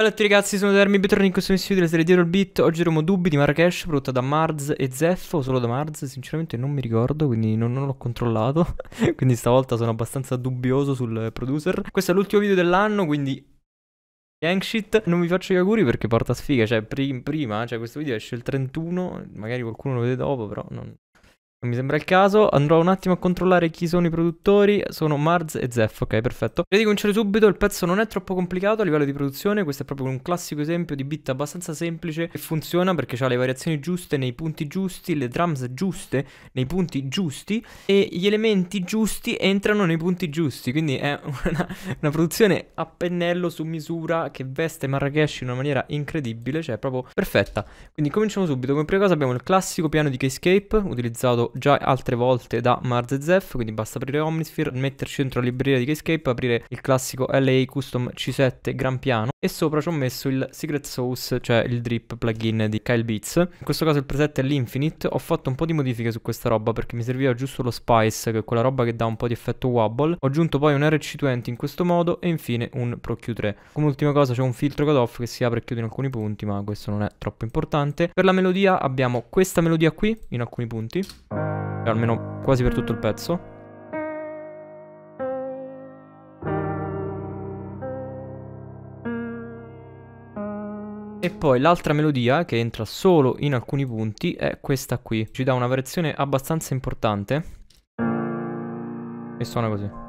Ciao a tutti ragazzi, sono Dermi, bentornati in questo video della serie Dietro il Beat Oggi avremo dubbi di Marrakesh prodotta da Marz e Zeffo, solo da Marz, sinceramente non mi ricordo, quindi non, non l'ho controllato Quindi stavolta sono abbastanza dubbioso sul producer Questo è l'ultimo video dell'anno, quindi Yankshit, non vi faccio gli auguri perché porta sfiga, cioè prim prima, cioè questo video esce il 31, magari qualcuno lo vede dopo, però non, non mi sembra il caso, andrò un attimo a controllare chi sono i produttori, sono Marz e Zeff, ok perfetto. Vedi cominciare subito, il pezzo non è troppo complicato a livello di produzione, questo è proprio un classico esempio di beat abbastanza semplice che funziona perché ha le variazioni giuste nei punti giusti, le drums giuste nei punti giusti e gli elementi giusti entrano nei punti giusti, quindi è una, una produzione a pennello su misura che veste Marrakesh in una maniera incredibile, cioè proprio perfetta. Quindi cominciamo subito, come prima cosa abbiamo il classico piano di Keyscape utilizzato già altre volte da Marzezef, quindi basta aprire Omnisphere, metterci dentro la libreria di Keyscape, aprire il classico LA Custom C7 gran piano e sopra ci ho messo il Secret Sauce, cioè il drip plugin di Kyle Beats. In questo caso il preset è l'Infinite, ho fatto un po' di modifiche su questa roba perché mi serviva giusto lo Spice, che è quella roba che dà un po' di effetto wobble. Ho aggiunto poi un RC20 in questo modo e infine un Pro Q3. Come ultima cosa c'è un filtro cutoff che si apre e chiude in alcuni punti, ma questo non è troppo importante. Per la melodia abbiamo questa melodia qui in alcuni punti almeno quasi per tutto il mm. pezzo. E poi l'altra melodia che entra solo in alcuni punti è questa qui. Ci dà una variazione abbastanza importante. E suona così.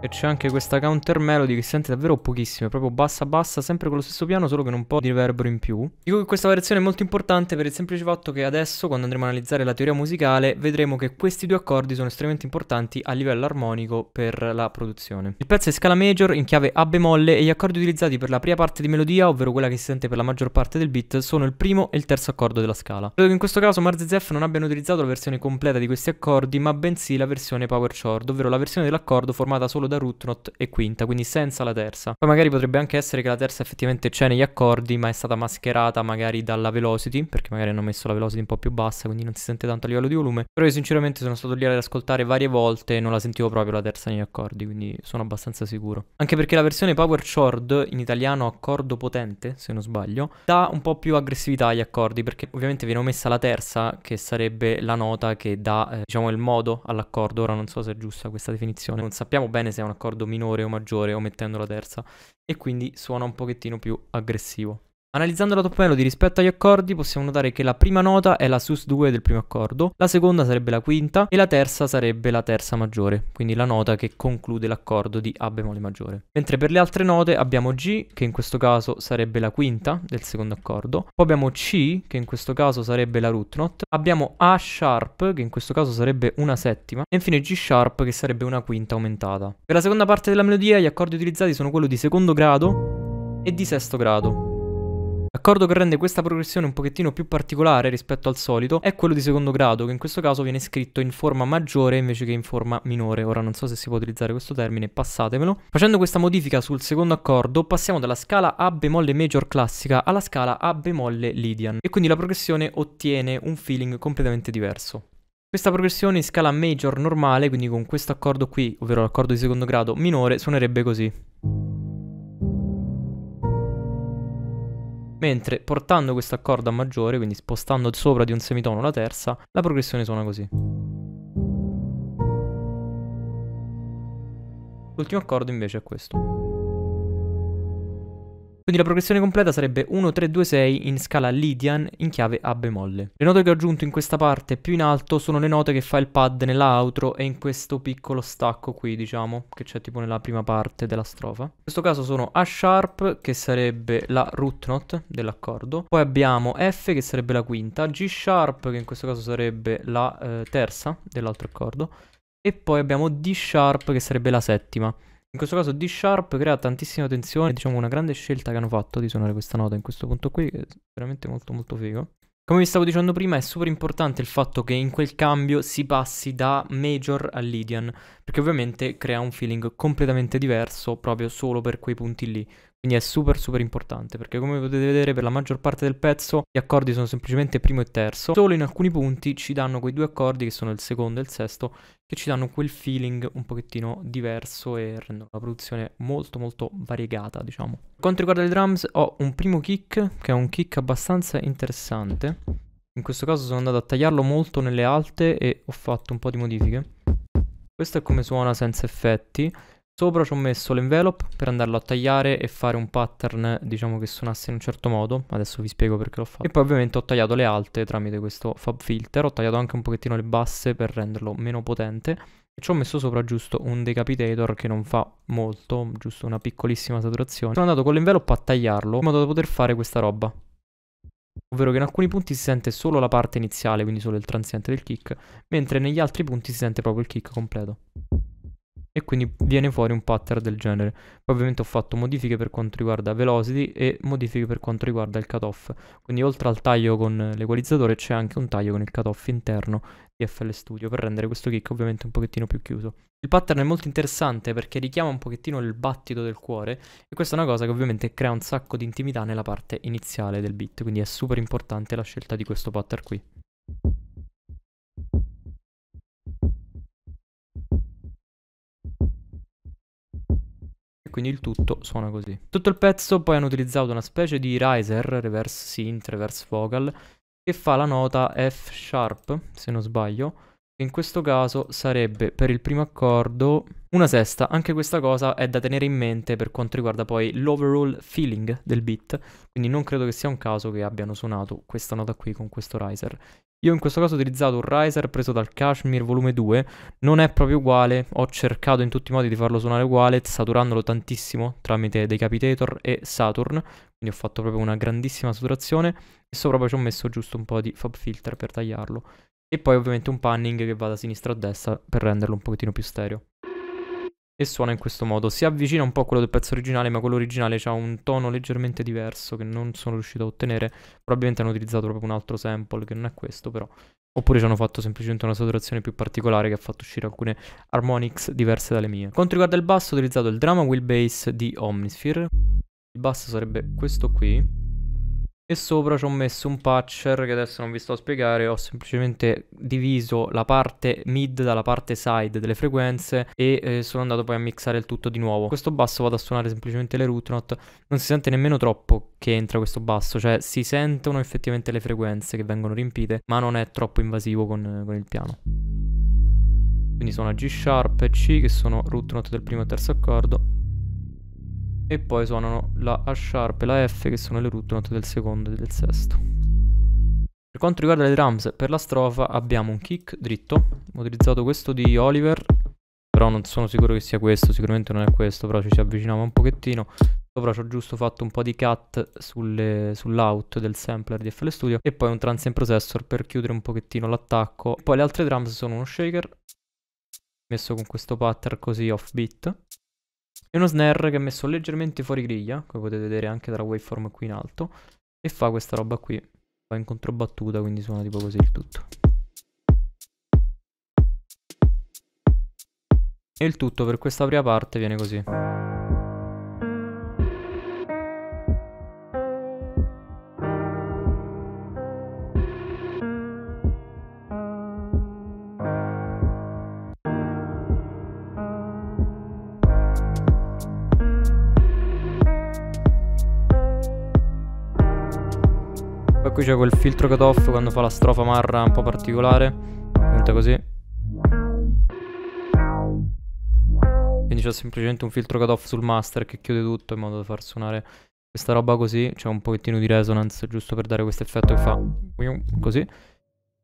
E c'è anche questa counter melody che si sente davvero pochissimo, proprio bassa bassa, sempre con lo stesso piano, solo che non un po' di riverbero in più. Dico che questa variazione è molto importante per il semplice fatto che adesso, quando andremo a analizzare la teoria musicale, vedremo che questi due accordi sono estremamente importanti a livello armonico per la produzione. Il pezzo è scala major in chiave A bemolle e gli accordi utilizzati per la prima parte di melodia, ovvero quella che si sente per la maggior parte del beat, sono il primo e il terzo accordo della scala. Credo che in questo caso Marz Zef non abbiano utilizzato la versione completa di questi accordi, ma bensì la versione power chord, ovvero la versione dell'accordo formata solo da Rootnot e quinta, quindi senza la terza. Poi magari potrebbe anche essere che la terza effettivamente c'è negli accordi, ma è stata mascherata magari dalla velocity, perché magari hanno messo la velocity un po' più bassa, quindi non si sente tanto a livello di volume. Però io sinceramente sono stato lì ad ascoltare varie volte e non la sentivo proprio la terza negli accordi, quindi sono abbastanza sicuro. Anche perché la versione Power Chord, in italiano accordo potente, se non sbaglio, dà un po' più aggressività agli accordi, perché ovviamente viene omessa la terza, che sarebbe la nota che dà, eh, diciamo, il modo all'accordo. Ora non so se è giusta questa definizione, non sappiamo bene se se è un accordo minore o maggiore o mettendo la terza e quindi suona un pochettino più aggressivo. Analizzando la top melody rispetto agli accordi possiamo notare che la prima nota è la sus 2 del primo accordo, la seconda sarebbe la quinta e la terza sarebbe la terza maggiore, quindi la nota che conclude l'accordo di A bemolle maggiore. Mentre per le altre note abbiamo G, che in questo caso sarebbe la quinta del secondo accordo, poi abbiamo C, che in questo caso sarebbe la root note, abbiamo A sharp, che in questo caso sarebbe una settima, e infine G sharp, che sarebbe una quinta aumentata. Per la seconda parte della melodia gli accordi utilizzati sono quello di secondo grado e di sesto grado. L'accordo che rende questa progressione un pochettino più particolare rispetto al solito è quello di secondo grado, che in questo caso viene scritto in forma maggiore invece che in forma minore. Ora non so se si può utilizzare questo termine, passatemelo. Facendo questa modifica sul secondo accordo passiamo dalla scala A bemolle major classica alla scala A bemolle Lydian e quindi la progressione ottiene un feeling completamente diverso. Questa progressione in scala major normale, quindi con questo accordo qui, ovvero l'accordo di secondo grado minore, suonerebbe così. mentre portando questo accordo a maggiore, quindi spostando sopra di un semitono la terza, la progressione suona così. L'ultimo accordo invece è questo. Quindi la progressione completa sarebbe 1, 3, 2, 6 in scala Lydian in chiave A bemolle. Le note che ho aggiunto in questa parte più in alto sono le note che fa il pad nella outro e in questo piccolo stacco qui, diciamo, che c'è tipo nella prima parte della strofa. In questo caso sono A sharp, che sarebbe la root note dell'accordo, poi abbiamo F, che sarebbe la quinta, G sharp, che in questo caso sarebbe la eh, terza dell'altro accordo, e poi abbiamo D sharp, che sarebbe la settima. In questo caso D sharp crea tantissima tensione, diciamo una grande scelta che hanno fatto di suonare questa nota in questo punto qui, che è veramente molto molto figo. Come vi stavo dicendo prima è super importante il fatto che in quel cambio si passi da major a Lydian, perché ovviamente crea un feeling completamente diverso proprio solo per quei punti lì. Quindi è super super importante perché come potete vedere per la maggior parte del pezzo gli accordi sono semplicemente primo e terzo, solo in alcuni punti ci danno quei due accordi che sono il secondo e il sesto che ci danno quel feeling un pochettino diverso e rendono la produzione molto molto variegata diciamo. Per quanto riguarda le drums ho un primo kick che è un kick abbastanza interessante, in questo caso sono andato a tagliarlo molto nelle alte e ho fatto un po' di modifiche. Questo è come suona senza effetti Sopra ci ho messo l'envelope per andarlo a tagliare e fare un pattern, diciamo, che suonasse in un certo modo. Adesso vi spiego perché l'ho fatto. E poi ovviamente ho tagliato le alte tramite questo fab filter. Ho tagliato anche un pochettino le basse per renderlo meno potente. E ci ho messo sopra giusto un decapitator che non fa molto, giusto una piccolissima saturazione. Sono andato con l'envelope a tagliarlo in modo da poter fare questa roba. Ovvero che in alcuni punti si sente solo la parte iniziale, quindi solo il transiente del kick, mentre negli altri punti si sente proprio il kick completo e quindi viene fuori un pattern del genere. Poi ovviamente ho fatto modifiche per quanto riguarda velocity e modifiche per quanto riguarda il cutoff. Quindi oltre al taglio con l'equalizzatore c'è anche un taglio con il cutoff interno di FL Studio per rendere questo kick ovviamente un pochettino più chiuso. Il pattern è molto interessante perché richiama un pochettino il battito del cuore e questa è una cosa che ovviamente crea un sacco di intimità nella parte iniziale del beat, quindi è super importante la scelta di questo pattern qui. quindi il tutto suona così. Tutto il pezzo poi hanno utilizzato una specie di riser, reverse synth, reverse vocal, che fa la nota F sharp, se non sbaglio, in questo caso sarebbe per il primo accordo una sesta, anche questa cosa è da tenere in mente per quanto riguarda poi l'overall feeling del beat, quindi non credo che sia un caso che abbiano suonato questa nota qui con questo riser. Io in questo caso ho utilizzato un riser preso dal Kashmir volume 2, non è proprio uguale, ho cercato in tutti i modi di farlo suonare uguale, saturandolo tantissimo tramite Decapitator e Saturn, quindi ho fatto proprio una grandissima saturazione e sopra poi ci ho messo giusto un po' di Fab Filter per tagliarlo. E poi ovviamente un panning che va da sinistra a destra per renderlo un pochettino più stereo. E suona in questo modo. Si avvicina un po' a quello del pezzo originale, ma quello originale ha un tono leggermente diverso che non sono riuscito a ottenere. Probabilmente hanno utilizzato proprio un altro sample che non è questo, però. Oppure ci hanno fatto semplicemente una saturazione più particolare che ha fatto uscire alcune harmonics diverse dalle mie. Quanto riguarda il basso, ho utilizzato il Drama Wheelbase di Omnisphere. Il basso sarebbe questo qui e sopra ci ho messo un patcher che adesso non vi sto a spiegare, ho semplicemente diviso la parte mid dalla parte side delle frequenze e eh, sono andato poi a mixare il tutto di nuovo. Questo basso vado a suonare semplicemente le root note, non si sente nemmeno troppo che entra questo basso, cioè si sentono effettivamente le frequenze che vengono riempite, ma non è troppo invasivo con, con il piano. Quindi suona G sharp e C che sono root note del primo e terzo accordo e poi suonano la A sharp e la F che sono le root note del secondo e del sesto. Per quanto riguarda le drums, per la strofa abbiamo un kick dritto, ho utilizzato questo di Oliver, però non sono sicuro che sia questo, sicuramente non è questo, però ci si avvicinava un pochettino. Sopra ci ho giusto fatto un po' di cut sull'out del sampler di FL Studio e poi un transient processor per chiudere un pochettino l'attacco. Poi le altre drums sono uno shaker, messo con questo pattern così offbeat è uno snare che è messo leggermente fuori griglia, come potete vedere anche dalla waveform qui in alto, e fa questa roba qui. Va in controbattuta, quindi suona tipo così il tutto. E il tutto per questa prima parte viene così. Poi qui c'è quel filtro cut off quando fa la strofa marra un po' particolare. Diventa così. Quindi c'è semplicemente un filtro cut off sul master che chiude tutto in modo da far suonare questa roba così. C'è un pochettino di resonance giusto per dare questo effetto che fa così.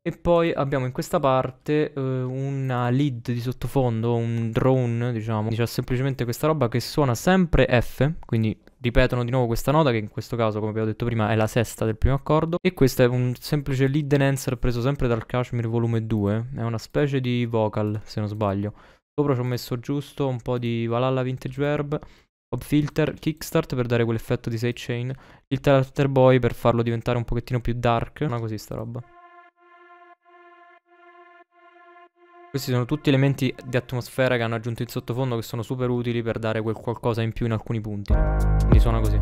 E poi abbiamo in questa parte eh, una lead di sottofondo, un drone, diciamo. C'è semplicemente questa roba che suona sempre F, quindi ripetono di nuovo questa nota che in questo caso, come abbiamo detto prima, è la sesta del primo accordo e questo è un semplice lead enhancer preso sempre dal Kashmir volume 2, è una specie di vocal, se non sbaglio. Sopra ci ho messo giusto un po' di Valhalla Vintage Verb, Bob Filter, Kickstart per dare quell'effetto di sidechain, chain, il Terter Boy per farlo diventare un pochettino più dark, ma così sta roba. Questi sono tutti elementi di atmosfera che hanno aggiunto in sottofondo che sono super utili per dare quel qualcosa in più in alcuni punti. Quindi suona così.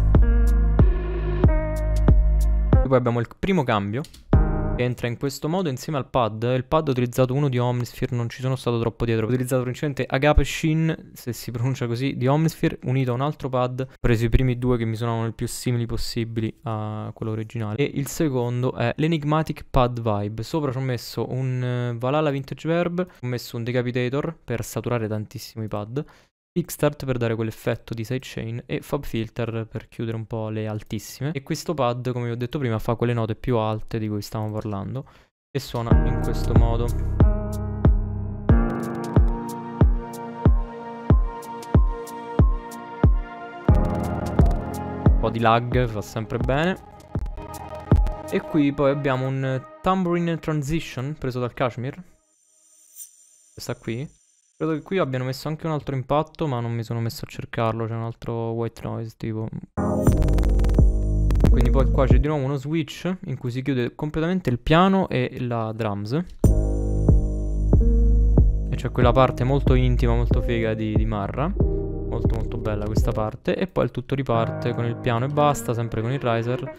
poi abbiamo il primo cambio Entra in questo modo insieme al pad. Il pad ho utilizzato uno di Omnisphere, non ci sono stato troppo dietro. Ho utilizzato principalmente Agape Shin, se si pronuncia così, di Omnisphere, unito a un altro pad. Ho preso i primi due che mi suonavano il più simili possibili a quello originale. E il secondo è l'Enigmatic Pad Vibe. Sopra ci ho messo un eh, Valhalla Vintage Verb, ho messo un Decapitator per saturare tantissimo i pad. Kickstart per dare quell'effetto di sidechain e Fab Filter per chiudere un po' le altissime e questo pad come vi ho detto prima fa quelle note più alte di cui stavamo parlando e suona in questo modo. Un po' di lag fa sempre bene e qui poi abbiamo un tambourine transition preso dal Kashmir questa qui Credo che qui abbiano messo anche un altro impatto, ma non mi sono messo a cercarlo, c'è un altro white noise tipo. Quindi poi qua c'è di nuovo uno switch in cui si chiude completamente il piano e la drums. E c'è quella parte molto intima, molto figa di, di Marra. Molto molto bella questa parte. E poi il tutto riparte con il piano e basta, sempre con il riser.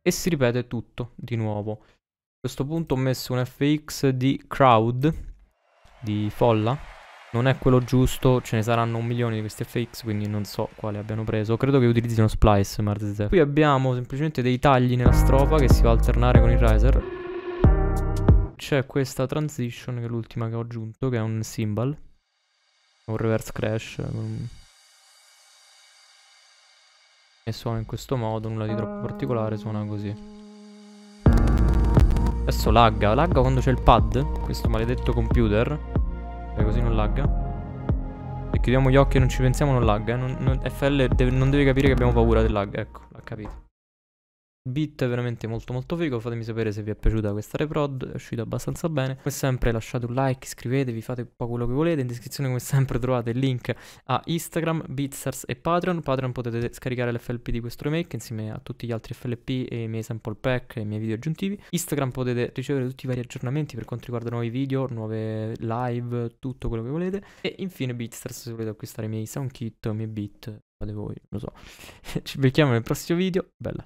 E si ripete tutto di nuovo. A questo punto ho messo un FX di crowd, di folla non è quello giusto, ce ne saranno un milione di questi FX, quindi non so quale abbiano preso. Credo che utilizzino Splice, Marzizef. Qui abbiamo semplicemente dei tagli nella strofa che si va a alternare con il riser. C'è questa transition, che è l'ultima che ho aggiunto, che è un cymbal. Un reverse crash. E suona in questo modo, nulla di troppo particolare, suona così. Adesso lagga, lagga quando c'è il pad, questo maledetto computer. Beh, così non lagga. E chiudiamo gli occhi e non ci pensiamo non lagga. Eh. Non, non, FL deve, non deve capire che abbiamo paura del lag. Ecco, l'ha capito beat è veramente molto molto figo, fatemi sapere se vi è piaciuta questa reprod, è uscita abbastanza bene. Come sempre lasciate un like, iscrivetevi, fate un po' quello che volete, in descrizione come sempre trovate il link a Instagram, Beatstars e Patreon. Patreon potete scaricare l'FLP di questo remake insieme a tutti gli altri FLP e i miei sample pack e i miei video aggiuntivi. Instagram potete ricevere tutti i vari aggiornamenti per quanto riguarda nuovi video, nuove live, tutto quello che volete. E infine Beatstars se volete acquistare i miei sound kit, i miei beat, fate voi, non lo so. Ci becchiamo nel prossimo video, bella.